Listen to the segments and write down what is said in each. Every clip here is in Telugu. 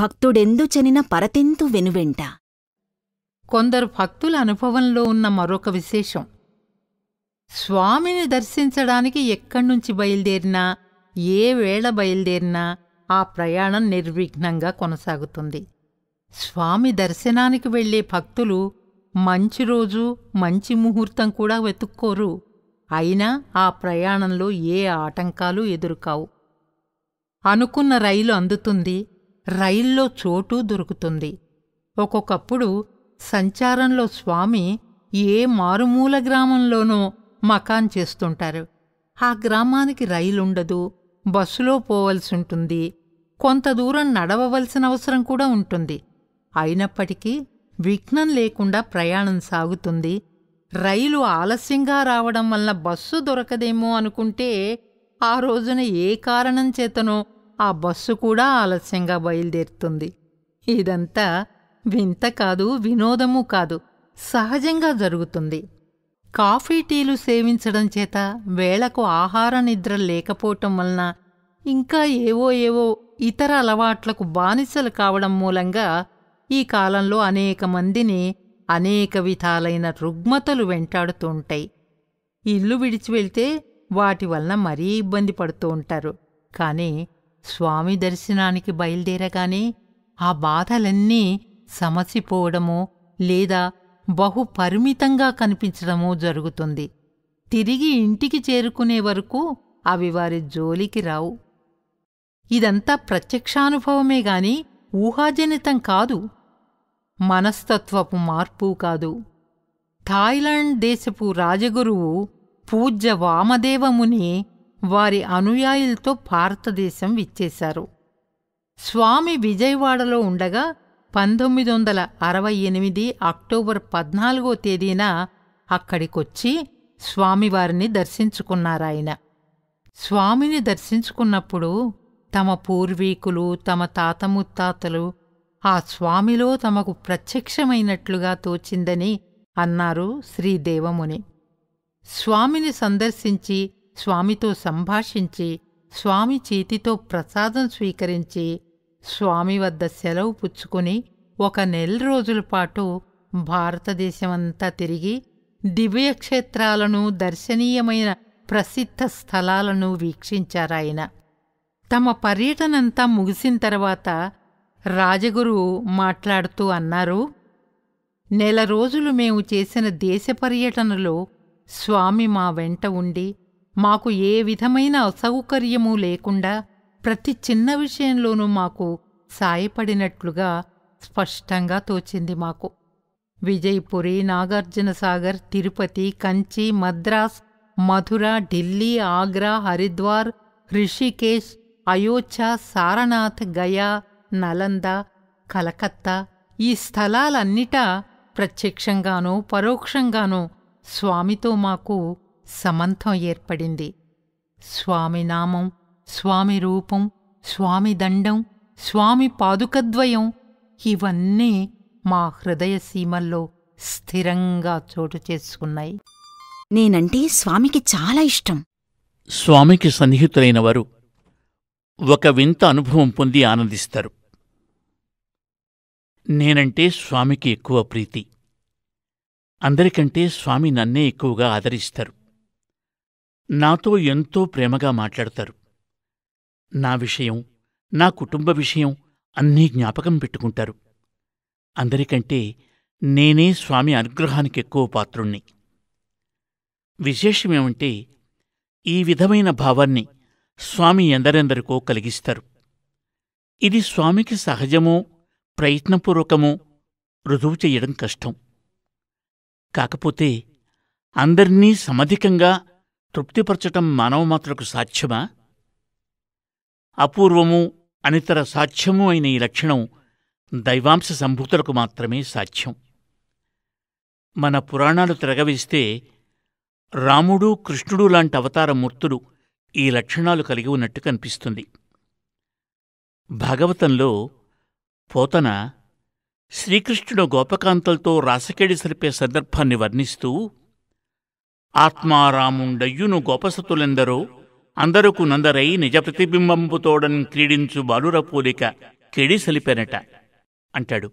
భక్తుడెందు చనిన పరతెంతు వెనువెంట కొందరు భక్తుల అనుభవంలో ఉన్న మరొక విశేషం స్వామిని దర్శించడానికి ఎక్కడ్నుంచి బయలుదేరినా ఏ వేళ బయలుదేరినా ఆ ప్రయాణం నిర్విఘ్నంగా కొనసాగుతుంది స్వామి దర్శనానికి వెళ్లే భక్తులు మంచి రోజు మంచి ముహూర్తం కూడా వెతుక్కోరు అయినా ఆ ప్రయాణంలో ఏ ఆటంకాలు ఎదురుకావు అనుకున్న రైలు అందుతుంది రైల్లో చోటు దొరుకుతుంది ఒక్కొక్కప్పుడు సంచారంలో స్వామి ఏ మారుమూల గ్రామంలోనో మకాన్ చేస్తుంటారు ఆ గ్రామానికి రైలుండదు బస్సులో పోవలసుంటుంది కొంత దూరం నడవవలసిన అవసరం కూడా ఉంటుంది అయినప్పటికీ విఘ్నం లేకుండా ప్రయాణం సాగుతుంది రైలు ఆలస్యంగా రావడం వల్ల బస్సు దొరకదేమో అనుకుంటే ఆ రోజున ఏ కారణం చేతనో ఆ బస్సు కూడా ఆలస్యంగా బయలుదేరుతుంది ఇదంతా వింత కాదు వినోదము కాదు సహజంగా జరుగుతుంది కాఫీ టీలు సేవించడం చేత వేళకు ఆహార నిద్ర లేకపోవటం వలన ఇంకా ఏవో ఏవో ఇతర అలవాట్లకు బానిసలు కావడం మూలంగా ఈ కాలంలో అనేక మందిని అనేక విధాలైన రుగ్మతలు వెంటాడుతూ ఉంటాయి ఇల్లు విడిచి వెళ్తే వాటి వలన మరీ ఇబ్బంది పడుతూ ఉంటారు కానీ స్వామి దర్శనానికి బయలుదేరగానే ఆ బాధలన్నీ సమసిపోవడమో లేదా బహు పరిమితంగా కనిపించడమో జరుగుతుంది తిరిగి ఇంటికి చేరుకునే వరకు అవి వారి జోలికి రావు ఇదంతా ప్రత్యక్షానుభవమే గాని ఊహాజనితం కాదు మనస్తత్వపు మార్పు కాదు థాయిలాండ్ దేశపు రాజగురువు పూజ్య వామదేవముని వారి అనుయాయులతో భారతదేశం విచ్చేశారు స్వామి విజయవాడలో ఉండగా పంతొమ్మిది వందల అరవై ఎనిమిది అక్టోబర్ పద్నాలుగో తేదీన అక్కడికొచ్చి స్వామివారిని దర్శించుకున్నారాయన స్వామిని దర్శించుకున్నప్పుడు తమ పూర్వీకులు తమ తాత ముత్తాతలు ఆ స్వామిలో తమకు ప్రత్యక్షమైనట్లుగా తోచిందని అన్నారు శ్రీదేవముని స్వామిని సందర్శించి స్వామితో సంభాషించి స్వామి చేతితో ప్రసాదం స్వీకరించి స్వామి వద్ద సెలవు పుచ్చుకుని ఒక నెల రోజుల పాటు భారతదేశమంతా తిరిగి దివ్యక్షేత్రాలను దర్శనీయమైన ప్రసిద్ధ స్థలాలను వీక్షించారాయన తమ పర్యటనంతా ముగిసిన తర్వాత రాజగురు మాట్లాడుతూ అన్నారు నెల రోజులు మేము చేసిన దేశ పర్యటనలో స్వామి మా వెంట ఉండి మాకు ఏ విధమైన అసౌకర్యమూ లేకుండా ప్రతి చిన్న విషయంలోనూ మాకు సాయపడినట్లుగా స్పష్టంగా తోచింది మాకు విజయపురి నాగార్జునసాగర్ తిరుపతి కంచి మద్రాస్ మధుర ఢిల్లీ ఆగ్రా హరిద్వార్ హృషికేశ్ అయోధ్య సారనాథ్ గయా నలంద కలకత్తా ఈ స్థలాలన్నిటా ప్రత్యక్షంగానో పరోక్షంగానో స్వామితో మాకు సమంతం ఏర్పడింది స్వామినామం స్వామి రూపం స్వామి దండం స్వామి పాదుకద్వయం ఇవన్నీ మా హృదయ సీమల్లో స్థిరంగా చోటు చేసుకున్నాయి నేనంటే స్వామికి చాలా ఇష్టం స్వామికి సన్నిహితులైన వారు ఒక వింత అనుభవం పొంది ఆనందిస్తారు నేనంటే స్వామికి ఎక్కువ ప్రీతి అందరికంటే స్వామి నన్నే ఎక్కువగా ఆదరిస్తారు నాతో ఎంతో ప్రేమగా మాట్లాడతారు నా విషయం నా కుటుంబ విషయం అన్నీ జ్ఞాపకం పెట్టుకుంటారు అందరికంటే నేనే స్వామి అనుగ్రహానికి ఎక్కువ పాత్రుణ్ణి విశేషమేమంటే ఈ విధమైన భావాన్ని స్వామి ఎందరెందరికో కలిగిస్తారు ఇది స్వామికి సహజమో ప్రయత్నపూర్వకమో రుజువు చెయ్యడం కష్టం కాకపోతే అందర్నీ సమధికంగా తృప్తిపరచటం మానవమాత్రకు సాధ్యమా అపూర్వము అనితర సాధ్యము అయిన ఈ లక్షణం దైవాంశ సంభూతులకు మాత్రమే సాధ్యం మన పురాణాలు తిరగవేస్తే రాముడు కృష్ణుడు లాంటి అవతారమూర్తులు ఈ లక్షణాలు కలిగి ఉన్నట్టు కనిపిస్తుంది భాగవతంలో పోతన శ్రీకృష్ణుడు గోపకాంతలతో రాసకేడి సరిపే సందర్భాన్ని వర్ణిస్తూ ఆత్మారాముండయ్యును గొపసతులెందరో అందరకు నందరై నిజ ప్రతిబింబంపుతోడన్ క్రీడించు బాలుర పోలిక కెడిసలిపెనట అంటాడు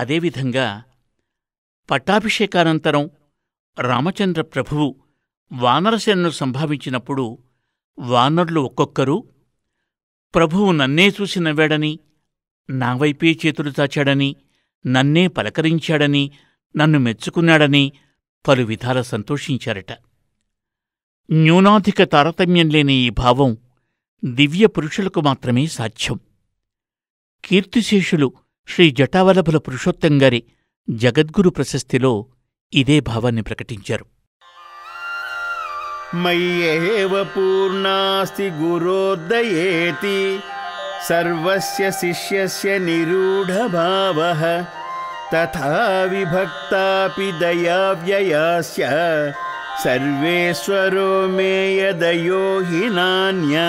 అదేవిధంగా పట్టాభిషేకానంతరం రామచంద్ర ప్రభువు వానరసేనను సంభావించినప్పుడు వానరులు ఒక్కొక్కరు ప్రభువు నన్నే చూసి నవ్వాడని నా వైపే చేతులు చాచాడని నన్నే పలకరించాడని నన్ను మెచ్చుకున్నాడని పలు విధాల సంతోషించారట న్యూనాధిక తారతమ్యం లేని ఈ భావం దివ్య పురుషులకు మాత్రమే సాధ్యం కీర్తిశేషులు శ్రీ జటావలభుల గారి జగద్గురు ప్రశస్తిలో ఇదే భావాన్ని ప్రకటించారు మయ్యేవ పూర్ణాస్తి గురోర్దయేతి సర్వస్య శిష్యస్య నిరూఢభావ तथा दया दयाव्ययास्य सर्वेश्वरो मे यदयो हि नान्या